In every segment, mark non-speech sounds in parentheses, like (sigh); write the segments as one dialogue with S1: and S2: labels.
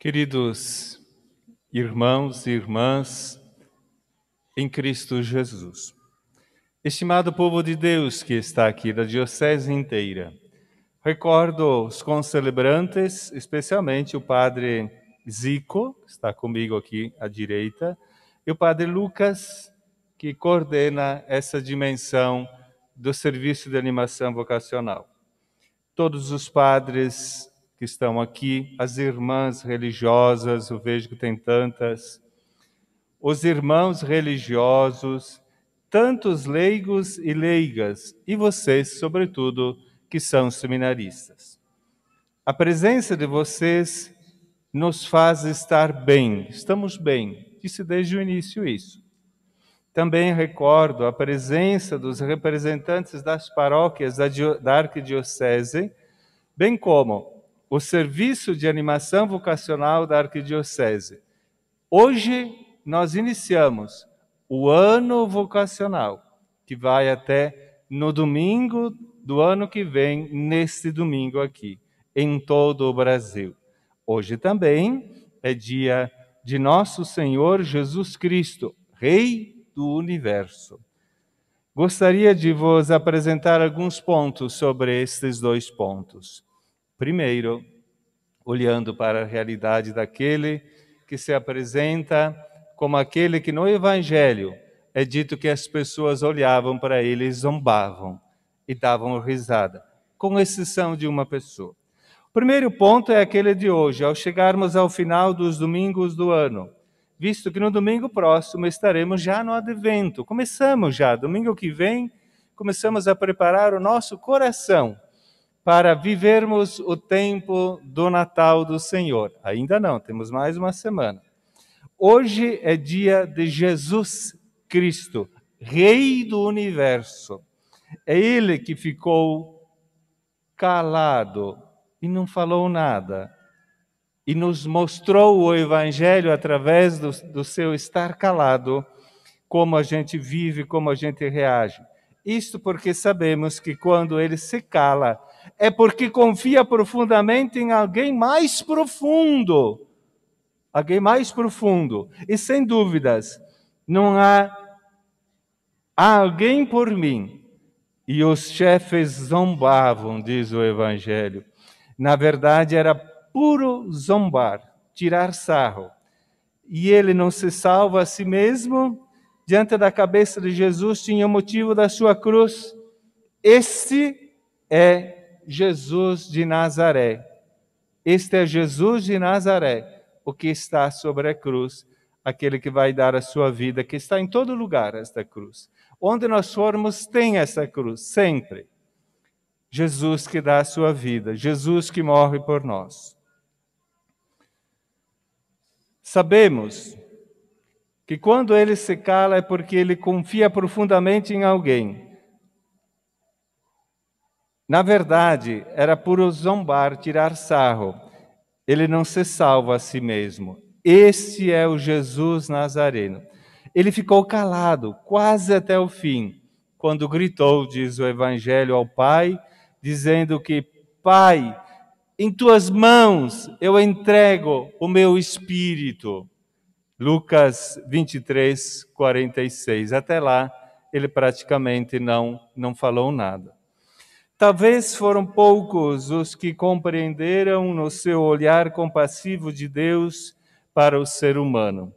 S1: Queridos irmãos e irmãs em Cristo Jesus, estimado povo de Deus que está aqui da Diocese inteira, recordo os concelebrantes, especialmente o Padre Zico, que está comigo aqui à direita, e o Padre Lucas, que coordena essa dimensão do serviço de animação vocacional. Todos os padres que estão aqui, as irmãs religiosas, eu vejo que tem tantas, os irmãos religiosos, tantos leigos e leigas, e vocês, sobretudo, que são seminaristas. A presença de vocês nos faz estar bem, estamos bem, disse desde o início isso. Também recordo a presença dos representantes das paróquias da, Arquidiocese, bem como o serviço de animação vocacional da Arquidiocese. Hoje nós iniciamos o ano vocacional, que vai até no domingo do ano que vem, neste domingo aqui, em todo o Brasil. Hoje também é dia de nosso Senhor Jesus Cristo, Rei do Universo. Gostaria de vos apresentar alguns pontos sobre estes dois pontos. Primeiro, olhando para a realidade daquele que se apresenta como aquele que no Evangelho é dito que as pessoas olhavam para ele e zombavam e davam risada, com exceção de uma pessoa. O primeiro ponto é aquele de hoje, ao chegarmos ao final dos domingos do ano, visto que no domingo próximo estaremos já no advento. Começamos já, domingo que vem, começamos a preparar o nosso coração para vivermos o tempo do Natal do Senhor. Ainda não, temos mais uma semana. Hoje é dia de Jesus Cristo, Rei do Universo. É ele que ficou calado e não falou nada. E nos mostrou o Evangelho através do, do seu estar calado, como a gente vive, como a gente reage. Isto porque sabemos que quando ele se cala, é porque confia profundamente em alguém mais profundo. Alguém mais profundo. E sem dúvidas, não há, alguém por mim. E os chefes zombavam, diz o Evangelho. Na verdade, era puro zombar, tirar sarro. E ele não se salva a si mesmo, diante da cabeça de Jesus tinha o motivo da sua cruz. Esse é Jesus de Nazaré. Este é Jesus de Nazaré, o que está sobre a cruz, aquele que vai dar a sua vida, que está em todo lugar esta cruz. Onde nós formos, tem essa cruz, sempre. Jesus que dá a sua vida, Jesus que morre por nós. Sabemos que quando ele se cala é porque ele confia profundamente em alguém. Na verdade, era puro zombar, tirar sarro. Ele não se salva a si mesmo. Este é o Jesus Nazareno. Ele ficou calado quase até o fim, quando gritou, diz o Evangelho, ao Pai, dizendo que, Pai, em tuas mãos eu entrego o meu espírito. Lucas 23, 46. Até lá, ele praticamente não, não falou nada. Talvez foram poucos os que compreenderam no seu olhar compassivo de Deus para o ser humano.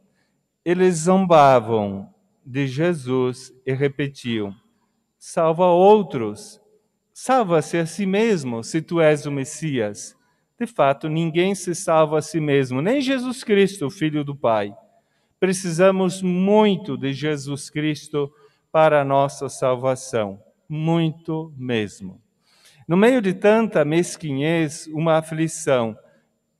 S1: Eles zombavam de Jesus e repetiam: Salva outros, salva-se a si mesmo, se tu és o Messias. De fato, ninguém se salva a si mesmo, nem Jesus Cristo, o Filho do Pai. Precisamos muito de Jesus Cristo para a nossa salvação, muito mesmo. No meio de tanta mesquinhez, uma aflição.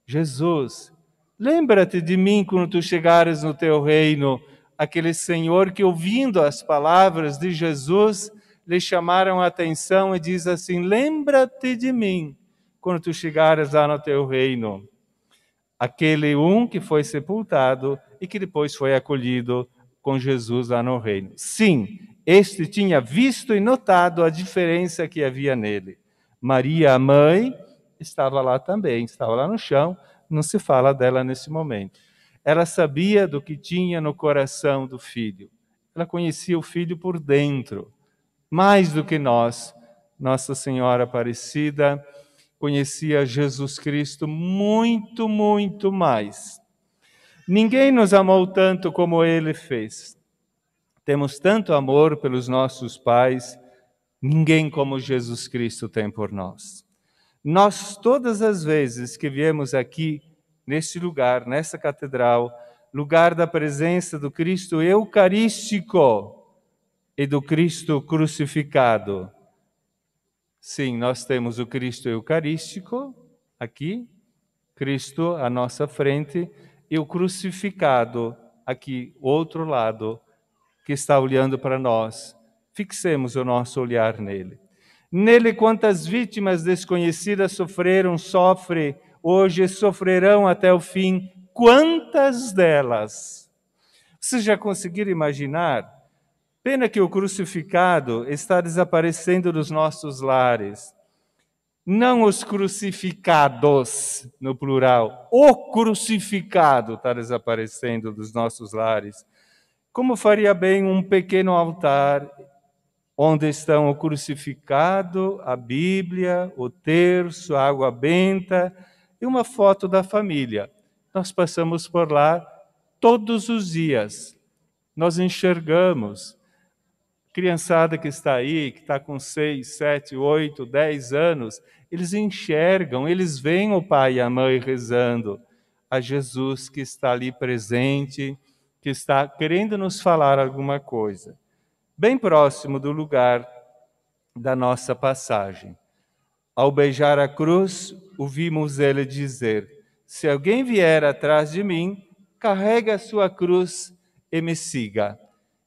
S1: Jesus, lembra-te de mim quando tu chegares no teu reino. Aquele senhor que, ouvindo as palavras de Jesus, lhe chamaram a atenção e diz assim: Lembra-te de mim quando tu chegares lá no teu reino. Aquele um que foi sepultado e que depois foi acolhido com Jesus lá no reino. Sim, este tinha visto e notado a diferença que havia nele. Maria, a mãe, estava lá também, estava lá no chão, não se fala dela nesse momento. Ela sabia do que tinha no coração do filho. Ela conhecia o filho por dentro, mais do que nós. Nossa Senhora Aparecida conhecia Jesus Cristo muito, muito mais Ninguém nos amou tanto como ele fez. Temos tanto amor pelos nossos pais, ninguém como Jesus Cristo tem por nós. Nós, todas as vezes que viemos aqui, neste lugar, nesta catedral, lugar da presença do Cristo Eucarístico e do Cristo crucificado. Sim, nós temos o Cristo Eucarístico aqui, Cristo à nossa frente, e o crucificado, aqui, outro lado, que está olhando para nós. Fixemos o nosso olhar nele. Nele, quantas vítimas desconhecidas sofreram, sofre, hoje sofrerão até o fim. Quantas delas? Vocês já conseguiram imaginar? Pena que o crucificado está desaparecendo dos nossos lares não os crucificados, no plural, o crucificado está desaparecendo dos nossos lares. Como faria bem um pequeno altar onde estão o crucificado, a Bíblia, o terço, a água benta e uma foto da família? Nós passamos por lá todos os dias. Nós enxergamos criançada que está aí, que está com 6, 7, 8, 10 anos, eles enxergam, eles veem o pai e a mãe rezando a Jesus que está ali presente, que está querendo nos falar alguma coisa. Bem próximo do lugar da nossa passagem. Ao beijar a cruz, ouvimos ele dizer: Se alguém vier atrás de mim, carregue a sua cruz e me siga.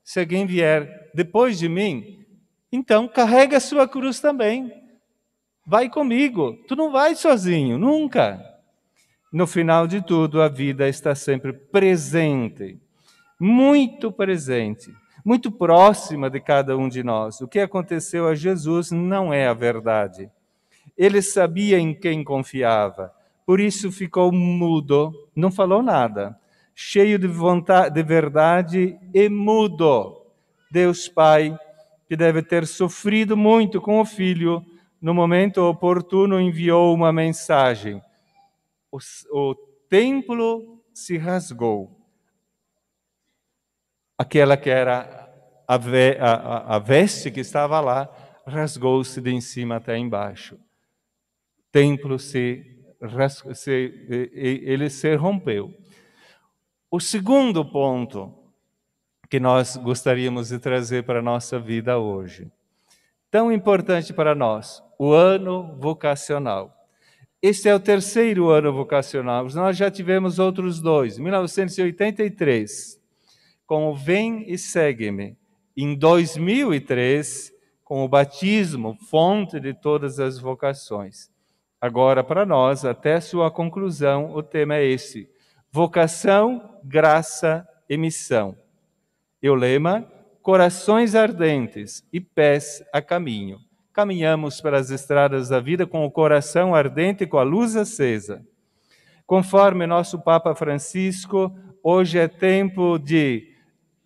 S1: Se alguém vier depois de mim, então carrega a sua cruz também. Vai comigo. Tu não vais sozinho, nunca. No final de tudo, a vida está sempre presente, muito presente, muito próxima de cada um de nós. O que aconteceu a Jesus não é a verdade. Ele sabia em quem confiava, por isso ficou mudo, não falou nada cheio de, vontade, de verdade e mudo. Deus Pai, que deve ter sofrido muito com o filho, no momento oportuno enviou uma mensagem. O, o templo se rasgou. Aquela que era a, ve, a, a, a veste que estava lá, rasgou-se de em cima até embaixo. O templo se, se ele se rompeu. O segundo ponto que nós gostaríamos de trazer para a nossa vida hoje, tão importante para nós, o ano vocacional. Este é o terceiro ano vocacional. Nós já tivemos outros dois. 1983, com o Vem e Segue-me. Em 2003, com o batismo, fonte de todas as vocações. Agora, para nós, até sua conclusão, o tema é esse: vocação, graça e missão. E o lema, corações ardentes e pés a caminho. Caminhamos pelas estradas da vida com o coração ardente e com a luz acesa. Conforme nosso Papa Francisco, hoje é tempo de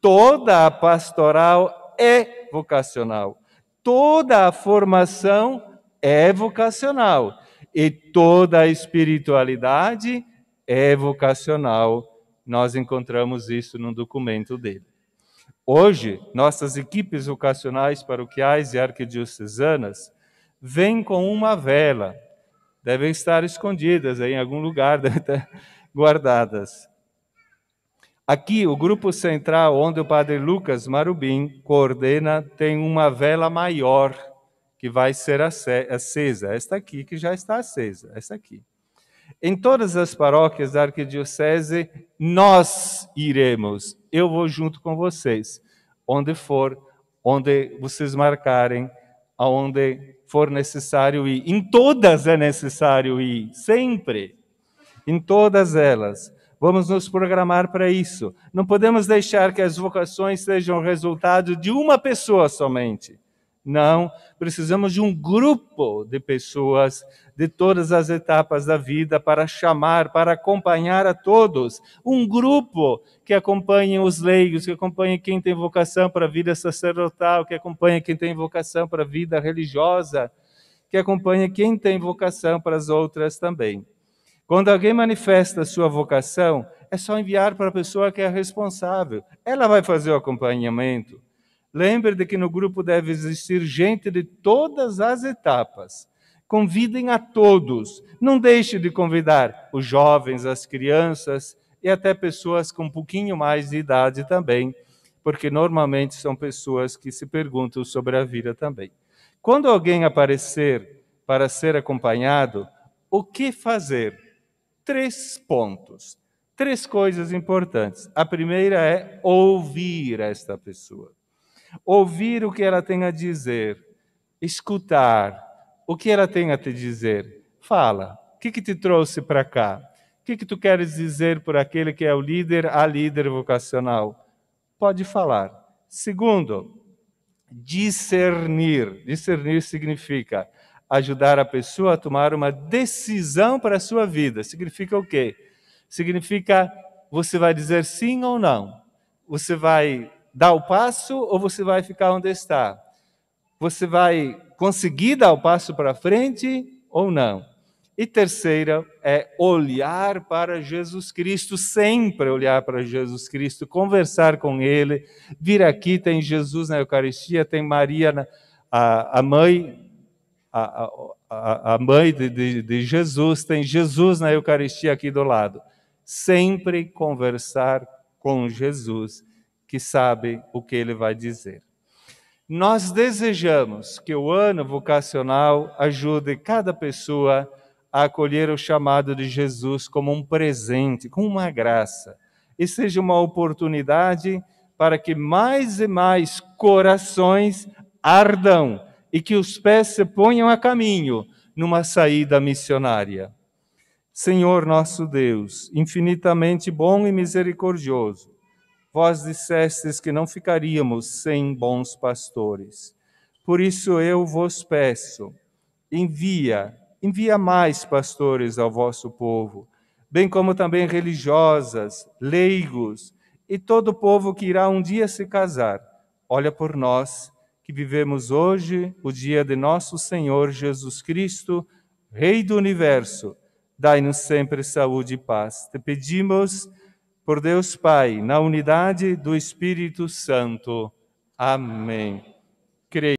S1: toda a pastoral é vocacional. Toda a formação é vocacional e toda a espiritualidade é evocacional. Nós encontramos isso no documento dele. Hoje, nossas equipes vocacionais paroquiais e arquidiocesanas vêm com uma vela. Devem estar escondidas em algum lugar, (laughs) devem estar guardadas. Aqui, o grupo central, onde o padre Lucas Marubim coordena, tem uma vela maior que vai ser acesa. Esta aqui, que já está acesa, essa aqui. Em todas as paróquias da arquidiocese, nós iremos. Eu vou junto com vocês, onde for, onde vocês marcarem, aonde for necessário ir. Em todas é necessário ir, sempre. Em todas elas. Vamos nos programar para isso. Não podemos deixar que as vocações sejam resultado de uma pessoa somente. Não, precisamos de um grupo de pessoas de todas as etapas da vida para chamar, para acompanhar a todos. Um grupo que acompanhe os leigos, que acompanhe quem tem vocação para a vida sacerdotal, que acompanhe quem tem vocação para a vida religiosa, que acompanhe quem tem vocação para as outras também. Quando alguém manifesta sua vocação, é só enviar para a pessoa que é responsável. Ela vai fazer o acompanhamento Lembre de que no grupo deve existir gente de todas as etapas. Convidem a todos. Não deixe de convidar os jovens, as crianças e até pessoas com um pouquinho mais de idade também, porque normalmente são pessoas que se perguntam sobre a vida também. Quando alguém aparecer para ser acompanhado, o que fazer? Três pontos. Três coisas importantes. A primeira é ouvir esta pessoa ouvir o que ela tem a dizer, escutar o que ela tem a te dizer. Fala, o que, que te trouxe para cá? O que, que tu queres dizer por aquele que é o líder, a líder vocacional? Pode falar. Segundo, discernir. Discernir significa ajudar a pessoa a tomar uma decisão para a sua vida. Significa o quê? Significa você vai dizer sim ou não. Você vai dar o passo ou você vai ficar onde está? Você vai conseguir dar o passo para frente ou não? E terceira é olhar para Jesus Cristo, sempre olhar para Jesus Cristo, conversar com Ele, vir aqui, tem Jesus na Eucaristia, tem Maria, a, a mãe, a, a, a mãe de, de, de Jesus, tem Jesus na Eucaristia aqui do lado. Sempre conversar com Jesus que sabe o que ele vai dizer. Nós desejamos que o ano vocacional ajude cada pessoa a acolher o chamado de Jesus como um presente, como uma graça, e seja uma oportunidade para que mais e mais corações ardam e que os pés se ponham a caminho numa saída missionária. Senhor nosso Deus, infinitamente bom e misericordioso, Vós dissestes que não ficaríamos sem bons pastores. Por isso eu vos peço, envia, envia mais pastores ao vosso povo, bem como também religiosas, leigos e todo o povo que irá um dia se casar. Olha por nós que vivemos hoje o dia de nosso Senhor Jesus Cristo, Rei do universo. Dai-nos sempre saúde e paz. Te pedimos por Deus Pai, na unidade do Espírito Santo. Amém.